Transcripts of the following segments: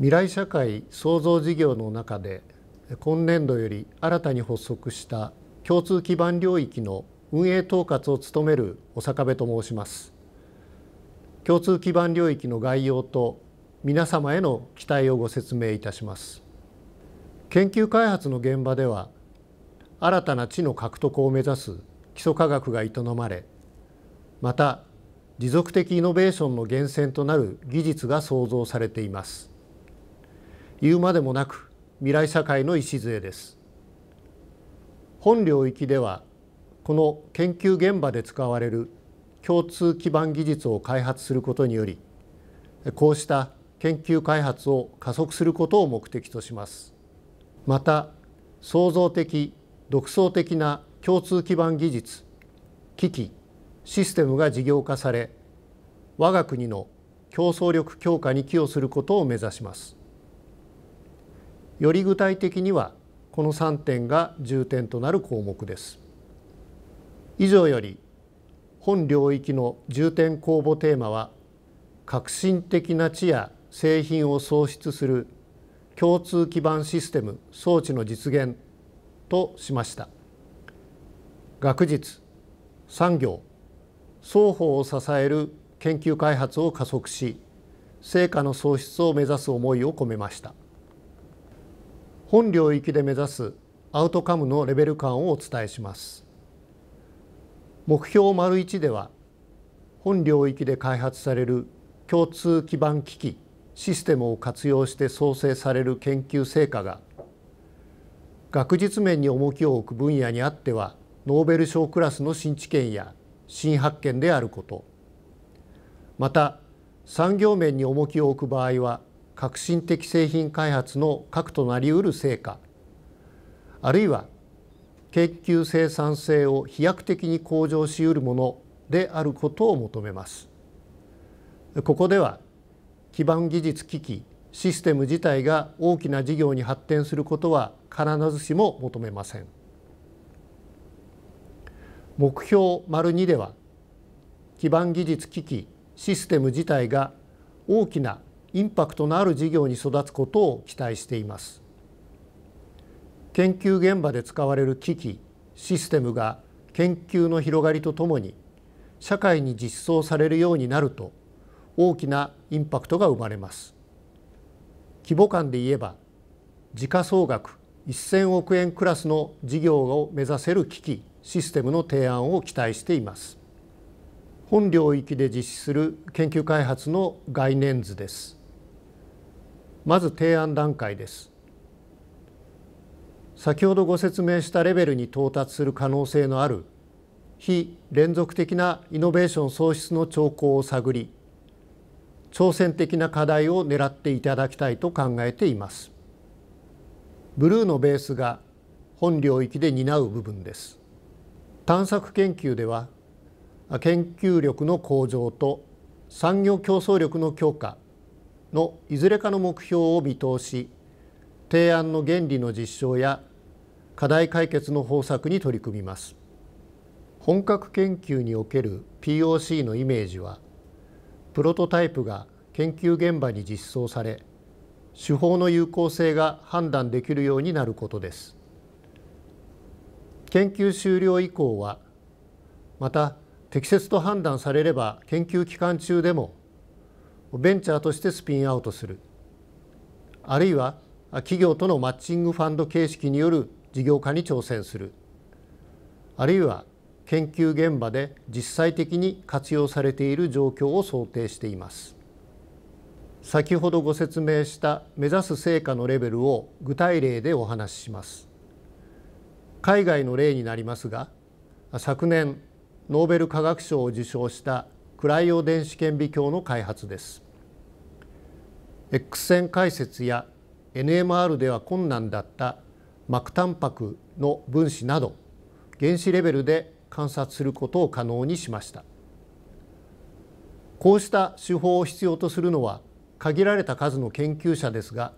未来社会創造事業の中で今年度より新たに発足した共通基盤領域の運営統括を務める小坂部と申します共通基盤領域の概要と皆様への期待をご説明いたします研究開発の現場では新たな地の獲得を目指す基礎科学が営まれまた持続的イノベーションの源泉となる技術が創造されています言うまでもなく未来社会の礎です本領域ではこの研究現場で使われる共通基盤技術を開発することによりこうした研究開発を加速することを目的としますまた創造的独創的な共通基盤技術機器システムが事業化され我が国の競争力強化に寄与することを目指しますより具体的にはこの3点が重点となる項目です。以上より本領域の重点公募テーマは革新的な地や製品を創出する共通基盤システム装置の実現としました学術産業双方を支える研究開発を加速し成果の創出を目指す思いを込めました。本領域で目指すアウトカムのレベル感をお伝えします目標丸1では本領域で開発される共通基盤機器システムを活用して創生される研究成果が学術面に重きを置く分野にあってはノーベル賞クラスの新知見や新発見であることまた産業面に重きを置く場合は革新的製品開発の核となりうる成果あるいは研究生産性を飛躍的に向上しうるものであることを求めますここでは基盤技術機器システム自体が大きな事業に発展することは必ずしも求めません目標丸2では基盤技術機器システム自体が大きなインパクトのある事業に育つことを期待しています研究現場で使われる機器システムが研究の広がりとともに社会に実装されるようになると大きなインパクトが生まれます規模感で言えば時価総額1000億円クラスの事業を目指せる機器システムの提案を期待しています本領域で実施する研究開発の概念図ですまず提案段階です先ほどご説明したレベルに到達する可能性のある非連続的なイノベーション創出の兆候を探り挑戦的な課題を狙っていただきたいと考えていますブルーのベースが本領域で担う部分です探索研究では研究力の向上と産業競争力の強化のいずれかの目標を見通し提案の原理の実証や課題解決の方策に取り組みます本格研究における POC のイメージはプロトタイプが研究現場に実装され手法の有効性が判断できるようになることです研究終了以降はまた適切と判断されれば研究期間中でもベンチャーとしてスピンアウトするあるいは企業とのマッチングファンド形式による事業化に挑戦するあるいは研究現場で実際的に活用されている状況を想定しています先ほどご説明した目指す成果のレベルを具体例でお話しします海外の例になりますが昨年ノーベル化学賞を受賞したクライオ電子顕微鏡の開発です X 線解説や NMR では困難だった膜タンパクの分子など原子レベルで観察することを可能にしましたこうした手法を必要とするのは限られた数の研究者ですが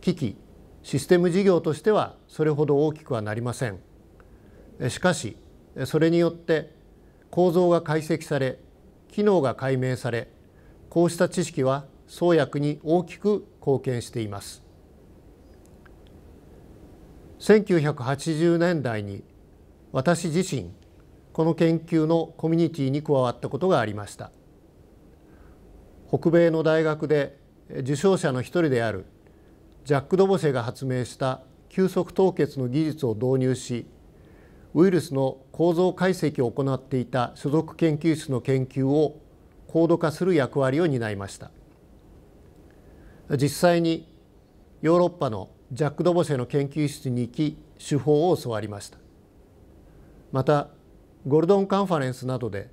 機器システム事業としてはそれほど大きくはなりませんしかしそれによって構造が解析され機能が解明されこうした知識は創薬に大きく貢献しています1980年代に私自身この研究のコミュニティに加わったことがありました北米の大学で受賞者の一人であるジャック・ドボシェが発明した急速凍結の技術を導入しウイルスの構造解析を行っていた所属研究室の研究を高度化する役割を担いました実際にヨーロッパのジャック・ドボシェの研究室に行き手法を教わりましたまたゴルドンカンファレンスなどで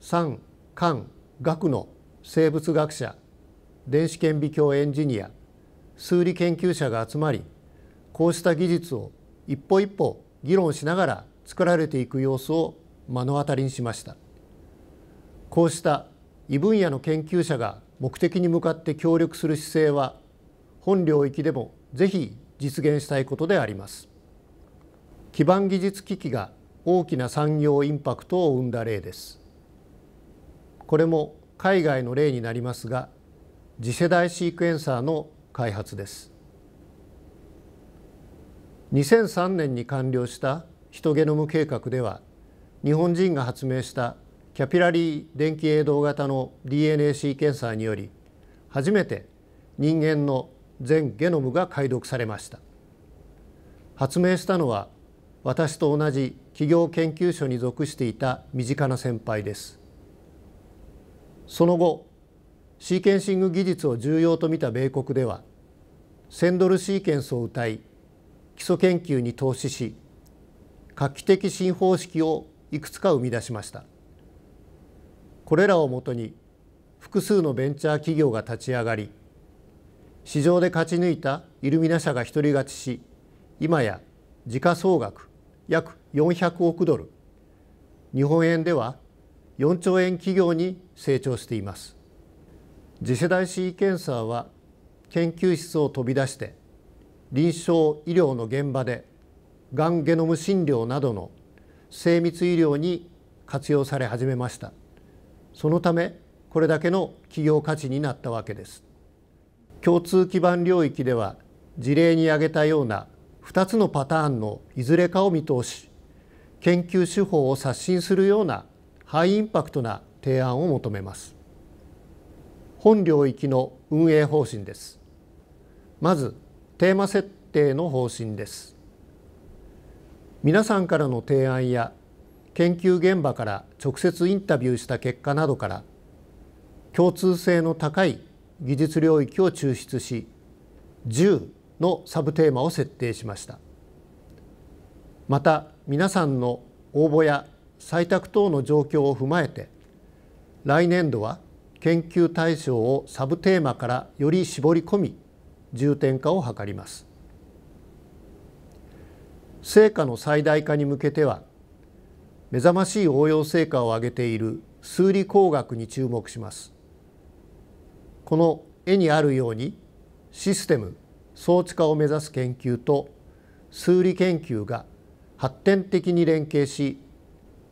産官学の生物学者電子顕微鏡エンジニア数理研究者が集まりこうした技術を一歩一歩議論しながら作られていく様子を目の当たりにしましたこうした異分野の研究者が目的に向かって協力する姿勢は本領域でもぜひ実現したいことであります基盤技術機器が大きな産業インパクトを生んだ例ですこれも海外の例になりますが次世代シークエンサーの開発です2003年に完了したヒトゲノム計画では日本人が発明したキャピラリー電気栄動型の DNA シーケンサーにより初めて人間の全ゲノムが解読されました発明したのは私と同じ企業研究所に属していた身近な先輩ですその後シーケンシング技術を重要と見た米国ではセンドルシーケンスをうたい基礎研究に投資し画期的新方式をいくつか生み出しましたこれらをもとに複数のベンチャー企業が立ち上がり市場で勝ち抜いたイルミナ社が独り勝ちし今や時価総額約400億ドル日本円では4兆円企業に成長しています次世代 c ンサーは研究室を飛び出して臨床医療の現場でがんゲノム診療などの精密医療に活用され始めましたそのためこれだけの企業価値になったわけです共通基盤領域では事例に挙げたような2つのパターンのいずれかを見通し研究手法を刷新するようなハイインパクトな提案を求めます本領域の運営方針ですまずテーマ設定の方針です皆さんからの提案や研究現場から直接インタビューした結果などから共通性の高い技術領域を抽出し10のサブテーマを設定しましたまた皆さんの応募や採択等の状況を踏まえて来年度は研究対象をサブテーマからより絞り込み重点化を図ります。成果の最大化に向けては目覚ましい応用成果を上げている数理工学に注目しますこの絵にあるようにシステム装置化を目指す研究と数理研究が発展的に連携し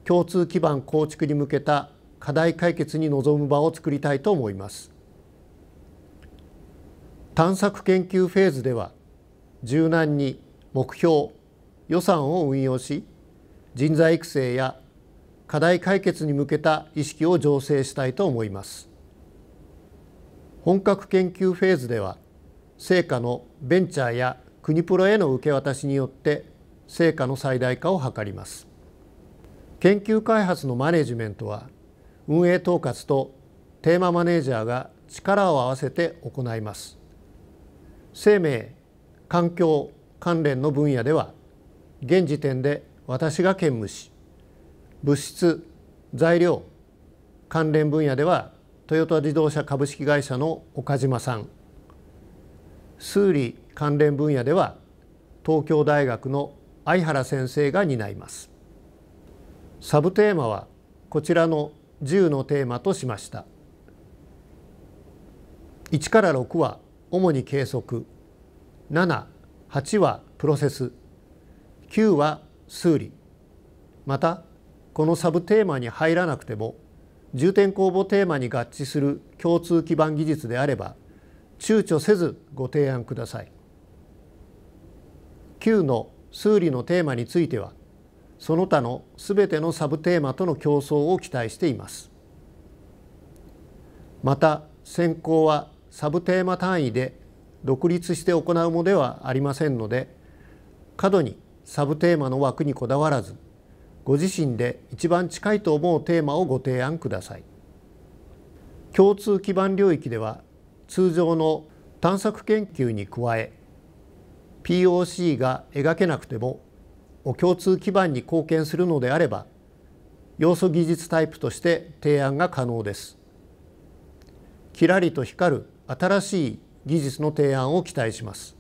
共通基盤構築に向けた課題解決に臨む場を作りたいと思います探索研究フェーズでは柔軟に目標予算を運用し人材育成や課題解決に向けた意識を醸成したいと思います本格研究フェーズでは成果のベンチャーや国プロへの受け渡しによって成果の最大化を図ります研究開発のマネジメントは運営統括とテーママネージャーが力を合わせて行います生命環境関連の分野では現時点で私が兼務し物質材料関連分野ではトヨタ自動車株式会社の岡島さん数理関連分野では東京大学の相原先生が担いますサブテーマはこちらの10のテーマとしました1から6は主に計測78はプロセス9は数理またこのサブテーマに入らなくても重点公募テーマに合致する共通基盤技術であれば躊躇せずご提案ください。9の数理のテーマについてはその他のすべてのサブテーマとの競争を期待しています。また選考はサブテーマ単位で独立して行うものではありませんので過度にサブテーマの枠にこだわらずご自身で一番近いと思うテーマをご提案ください共通基盤領域では通常の探索研究に加え POC が描けなくてもを共通基盤に貢献するのであれば要素技術タイプとして提案が可能ですきらりと光る新しい技術の提案を期待します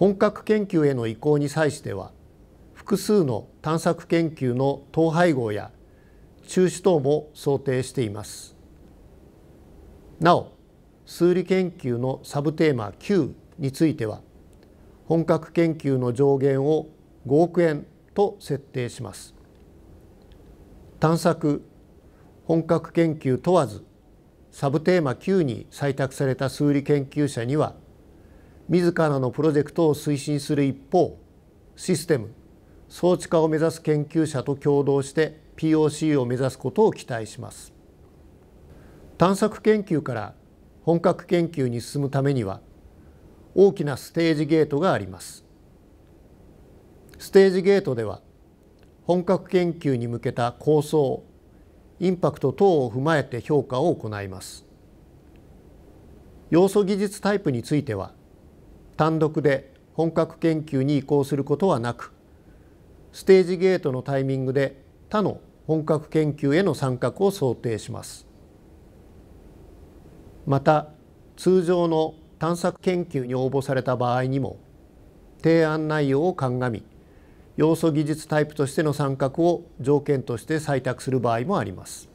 本格研究への移行に際しては複数の探索研究の統廃合や中止等も想定していますなお数理研究のサブテーマ9については本格研究の上限を5億円と設定します探索本格研究問わずサブテーマ9に採択された数理研究者には「自らのプロジェクトを推進する一方システム装置化を目指す研究者と共同して POC を目指すことを期待します探索研究から本格研究に進むためには大きなステージゲートがありますステージゲートでは本格研究に向けた構想インパクト等を踏まえて評価を行います要素技術タイプについては単独で本格研究に移行することはなくステージゲートのタイミングで他の本格研究への参画を想定しますまた通常の探索研究に応募された場合にも提案内容を鑑み要素技術タイプとしての参画を条件として採択する場合もあります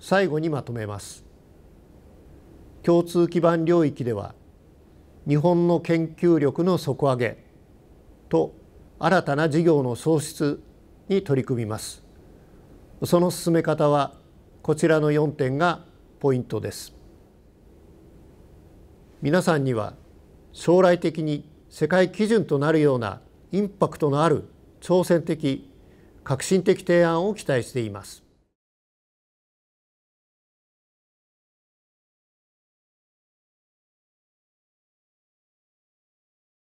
最後にまとめます共通基盤領域では日本の研究力の底上げと新たな事業の創出に取り組みますその進め方はこちらの4点がポイントです皆さんには将来的に世界基準となるようなインパクトのある挑戦的革新的提案を期待しています